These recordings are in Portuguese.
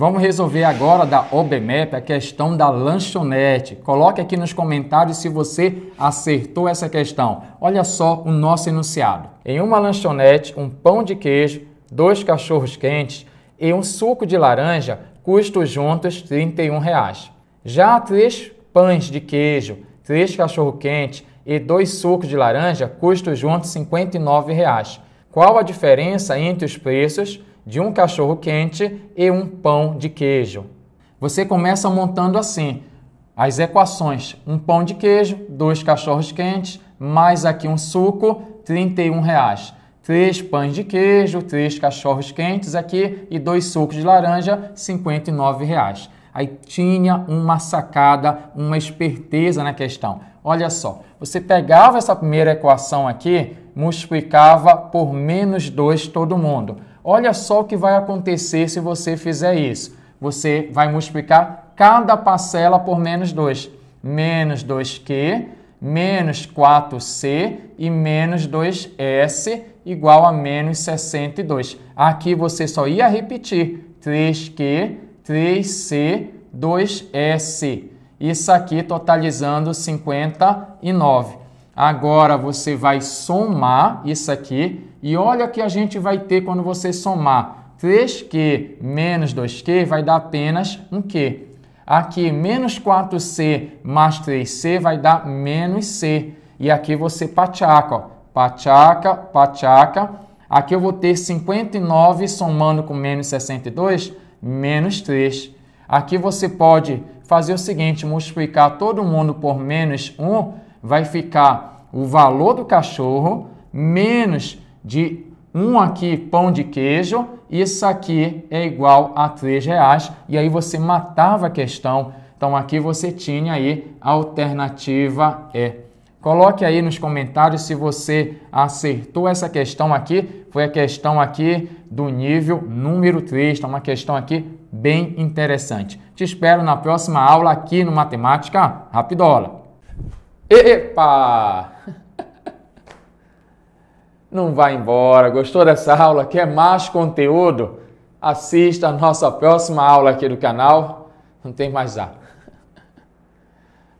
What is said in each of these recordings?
Vamos resolver agora da OBMEP a questão da lanchonete. Coloque aqui nos comentários se você acertou essa questão. Olha só o nosso enunciado. Em uma lanchonete, um pão de queijo, dois cachorros quentes e um suco de laranja custam juntos R$ 31. Reais. Já três pães de queijo, três cachorro quentes e dois sucos de laranja custam juntos R$ 59. Reais. Qual a diferença entre os preços? de um cachorro quente e um pão de queijo. Você começa montando assim as equações: um pão de queijo, dois cachorros quentes, mais aqui um suco, R$ reais. Três pães de queijo, três cachorros quentes aqui e dois sucos de laranja, R$ reais. Aí tinha uma sacada, uma esperteza na questão. Olha só, você pegava essa primeira equação aqui, multiplicava por menos 2 todo mundo. Olha só o que vai acontecer se você fizer isso. Você vai multiplicar cada parcela por menos 2. Menos 2Q, menos 4C e menos 2S igual a menos 62. Aqui você só ia repetir 3Q, 3C, 2S. Isso aqui totalizando 59. Agora você vai somar isso aqui e olha o que a gente vai ter quando você somar. 3q menos 2q vai dar apenas 1q. Aqui, menos 4c mais 3c vai dar menos c. E aqui você pachaca, ó. pachaca, pachaca. Aqui eu vou ter 59 somando com menos 62, menos 3. Aqui você pode fazer o seguinte, multiplicar todo mundo por menos 1 vai ficar o valor do cachorro menos de um aqui pão de queijo, isso aqui é igual a três reais, e aí você matava a questão. Então aqui você tinha aí a alternativa E. É. Coloque aí nos comentários se você acertou essa questão aqui. Foi a questão aqui do nível número 3, Está então, uma questão aqui bem interessante. Te espero na próxima aula aqui no Matemática Rapidola. Epa! Não vai embora. Gostou dessa aula? Quer é mais conteúdo? Assista a nossa próxima aula aqui do canal. Não tem mais nada.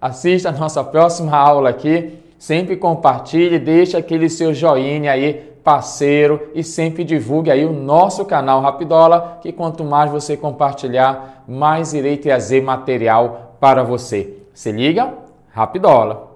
Assista a nossa próxima aula aqui. Sempre compartilhe, deixe aquele seu joinha aí, parceiro, e sempre divulgue aí o nosso canal Rapidola, que quanto mais você compartilhar, mais irei trazer material para você. Se liga? Rapidola!